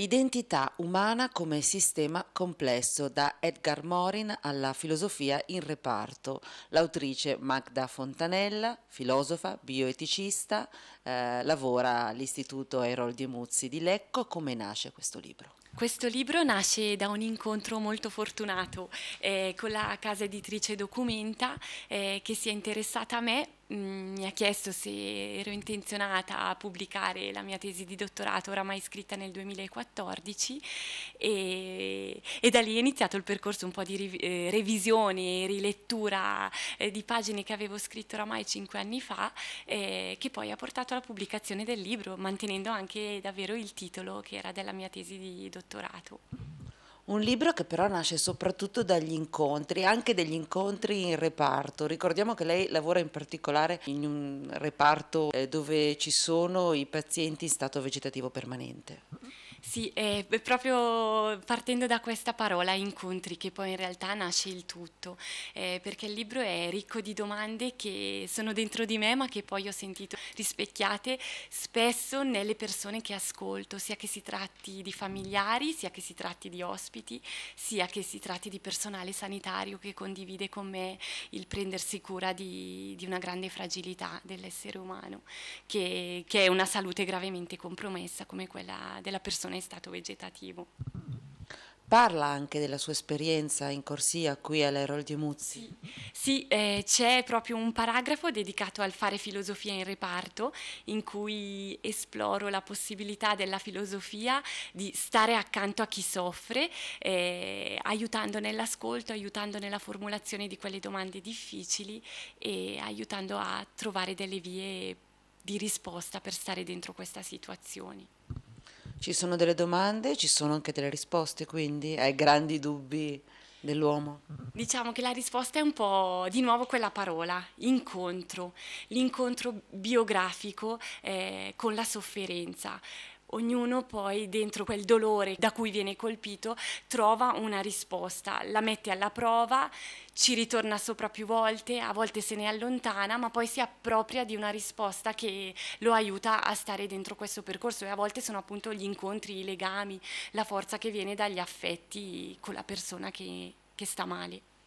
L'identità umana come sistema complesso, da Edgar Morin alla filosofia in reparto. L'autrice Magda Fontanella, filosofa, bioeticista, eh, lavora all'Istituto Eroldi Muzzi di Lecco. Come nasce questo libro? Questo libro nasce da un incontro molto fortunato eh, con la casa editrice Documenta eh, che si è interessata a me Mm, mi ha chiesto se ero intenzionata a pubblicare la mia tesi di dottorato, oramai scritta nel 2014, e, e da lì è iniziato il percorso un po' di riv- eh, revisione e rilettura eh, di pagine che avevo scritto oramai cinque anni fa, eh, che poi ha portato alla pubblicazione del libro, mantenendo anche davvero il titolo che era della mia tesi di dottorato. Un libro che però nasce soprattutto dagli incontri, anche degli incontri in reparto. Ricordiamo che lei lavora in particolare in un reparto eh, dove ci sono i pazienti in stato vegetativo permanente. Sì, è proprio partendo da questa parola incontri che poi in realtà nasce il tutto, eh, perché il libro è ricco di domande che sono dentro di me ma che poi ho sentito rispecchiate spesso nelle persone che ascolto, sia che si tratti di familiari, sia che si tratti di ospiti, sia che si tratti di personale sanitario che condivide con me il prendersi cura di, di una grande fragilità dell'essere umano, che, che è una salute gravemente compromessa come quella della persona sono in stato vegetativo. Parla anche della sua esperienza in corsia qui all'Erol di Muzzi. Sì, sì eh, c'è proprio un paragrafo dedicato al fare filosofia in reparto in cui esploro la possibilità della filosofia di stare accanto a chi soffre, eh, aiutando nell'ascolto, aiutando nella formulazione di quelle domande difficili e aiutando a trovare delle vie di risposta per stare dentro questa situazione. Ci sono delle domande, ci sono anche delle risposte, quindi ai grandi dubbi dell'uomo? Diciamo che la risposta è un po' di nuovo quella parola, incontro, l'incontro biografico eh, con la sofferenza ognuno poi dentro quel dolore da cui viene colpito trova una risposta, la mette alla prova, ci ritorna sopra più volte, a volte se ne allontana, ma poi si appropria di una risposta che lo aiuta a stare dentro questo percorso e a volte sono appunto gli incontri, i legami, la forza che viene dagli affetti con la persona che, che sta male.